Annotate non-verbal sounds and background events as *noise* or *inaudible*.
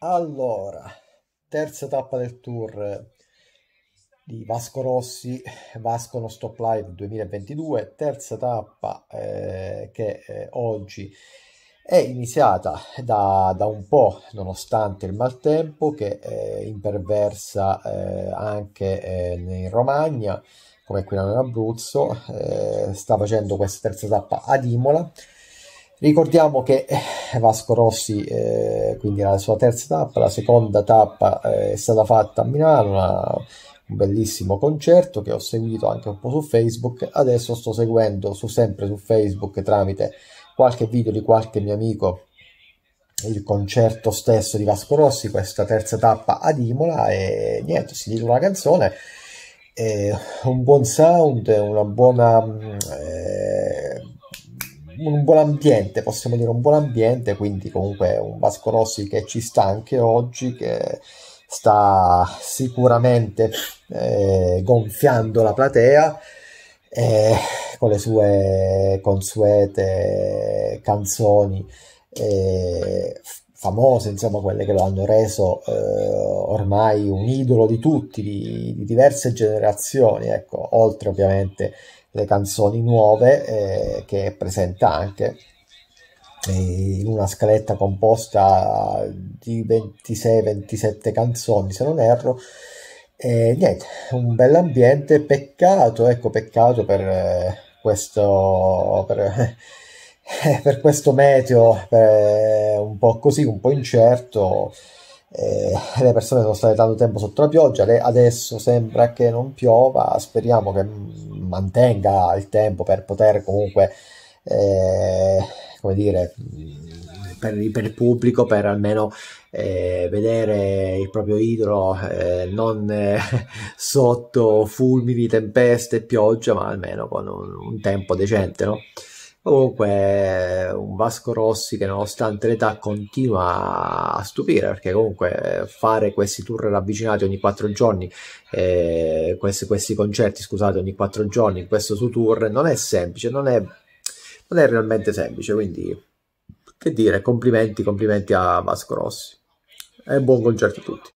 Allora, terza tappa del tour di Vasco Rossi, Vasco No Stop Live 2022, terza tappa eh, che eh, oggi è iniziata da, da, un po', nonostante il maltempo che eh, imperversa eh, anche eh, in Romagna, come qui in Abruzzo, eh, sta facendo questa terza tappa ad Imola Ricordiamo che eh, Vasco Rossi, eh, quindi la sua terza tappa, la seconda tappa eh, è stata fatta a Milano, una, un bellissimo concerto che ho seguito anche un po' su Facebook, adesso sto seguendo su, sempre su Facebook tramite qualche video di qualche mio amico il concerto stesso di Vasco Rossi, questa terza tappa ad Imola e niente, si dice una canzone, eh, un buon sound, una buona mm, un buon ambiente, possiamo dire un buon ambiente, quindi comunque un Vasco Rossi che ci sta anche oggi, che sta sicuramente eh, gonfiando la platea eh, con le sue consuete canzoni eh, famose, insomma quelle che lo hanno reso eh, ormai un idolo di tutti, di, di diverse generazioni, ecco, oltre ovviamente le canzoni nuove eh, che presenta anche in una scaletta composta di 26-27 canzoni se non erro e niente, un bel ambiente, peccato, ecco peccato per eh, questo per, *laughs* per questo meteo per, eh, un po' così, un po' incerto eh, le persone sono state tanto tempo sotto la pioggia, adesso sembra che non piova, speriamo che mm, mantenga il tempo per poter comunque, eh, come dire, per, per, il pubblico, per almeno eh, vedere il proprio idolo eh, non eh, *laughs* sotto fulmini, tempeste, pioggia, ma almeno con un, un tempo decente, no? Comunque, Vasco Rossi che nonostante l'età continua a stupire perché comunque fare questi tour ravvicinati ogni quattro giorni, eh, questi, questi, concerti scusate ogni quattro giorni, in questo su tour non è semplice, non è, non è realmente semplice, quindi che dire, complimenti, complimenti a Vasco Rossi e buon concerto a tutti.